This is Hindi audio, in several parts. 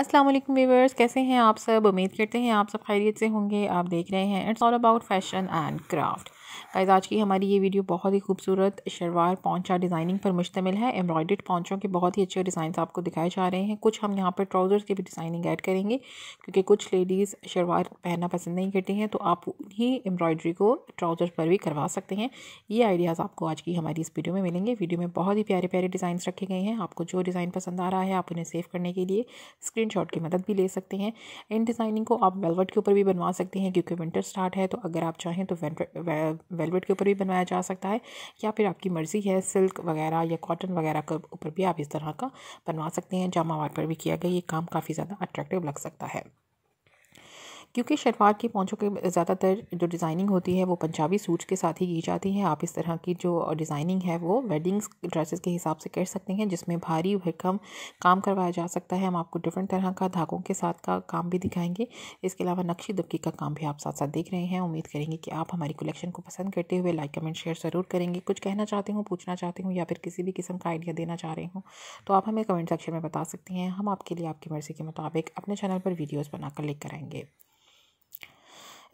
अस्सलाम वालेकुम व्यूवर्स कैसे हैं आप सब उम्मीद करते हैं आप सब खैरियत से होंगे आप देख रहे हैं it's all about fashion and craft guys आज की हमारी ये वीडियो बहुत ही खूबसूरत शलवार पौचा डिज़ाइनिंग पर मुश्तमिल है एम्ब्रॉयडेड पौचों के बहुत ही अच्छे डिज़ाइन आपको दिखाए जा रहे हैं कुछ हम यहाँ पर ट्राउज़र्स की भी डिज़ाइनिंग ऐड करेंगे क्योंकि कुछ लेडीज़ शलवार पहनना पसंद नहीं करती हैं तो आप उन्हीं एम्ब्रॉयडरी को ट्राउज़र्स पर भी करवा सकते हैं ये आइडियाज़ आपको आज की हमारी इस वीडियो में मिलेंगे वीडियो में बहुत ही प्यारे प्यारे डिज़ाइन रखे गए हैं आपको जो डिज़ाइन पसंद आ रहा है आप उन्हें सेव करने के लिए स्क्रीन की मदद भी ले सकते हैं इन डिज़ाइनिंग को आप वेलवेट के ऊपर भी बनवा सकते हैं क्योंकि विंटर स्टार्ट है तो अगर आप चाहें तो वेलवेट के ऊपर भी बनवाया जा सकता है या फिर आपकी मर्ज़ी है सिल्क वगैरह या कॉटन वगैरह के ऊपर भी आप इस तरह का बनवा सकते हैं जामा वार पर भी किया गया ये काम काफ़ी ज़्यादा अट्रैक्टिव लग सकता है क्योंकि शलवार की पहुँचों के ज़्यादातर जो डिज़ाइनिंग होती है वो पंजाबी सूट के साथ ही की जाती है आप इस तरह की जो डिज़ाइनिंग है वो वेडिंग्स ड्रेसेस के हिसाब से कर सकते हैं जिसमें भारी भरकम काम करवाया जा सकता है हम आपको डिफरेंट तरह का धागों के साथ का काम भी दिखाएंगे इसके अलावा नक्शी दबकी का काम भी आप साथ साथ देख रहे हैं उम्मीद करेंगे कि आप हमारी कलेक्शन को पसंद करते हुए लाइक कमेंट शेयर ज़रूर करेंगे कुछ कहना चाहते हूँ पूछना चाहते हो या फिर किसी भी किस्म का आइडिया देना चाह रहे हो तो आप हमें कमेंट सेक्शन में बता सकते हैं हम आपके लिए आपकी मर्ज़ी के मुताबिक अपने चैनल पर वीडियोज़ बनाकर लेकर आएंगे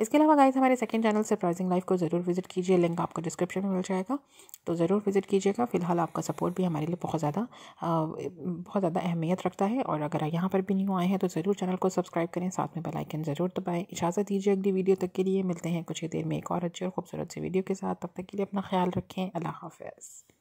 इसके अलावा गाइज हमारे सेकंड चैनल सरप्राइजिंग लाइफ को ज़रूर विजिट कीजिए लिंक आपको डिस्क्रिप्शन में मिल जाएगा तो ज़रूर विजिट कीजिएगा फिलहाल आपका सपोर्ट भी हमारे लिए बहुत ज़्यादा बहुत ज़्यादा अहमियत रखता है और अगर यहाँ पर भी न्यू आए हैं तो ज़रूर चैनल को सब्सक्राइब करें साथ में बेलाइकन ज़रूर दबाएँ इजाज़त दीजिए अगली वीडियो तक के लिए मिलते हैं कुछ ही देर में एक और अच्छी और खूबसूरत सी वीडियो के साथ तब तक के लिए अपना ख्याल रखें अल्लाह हाफ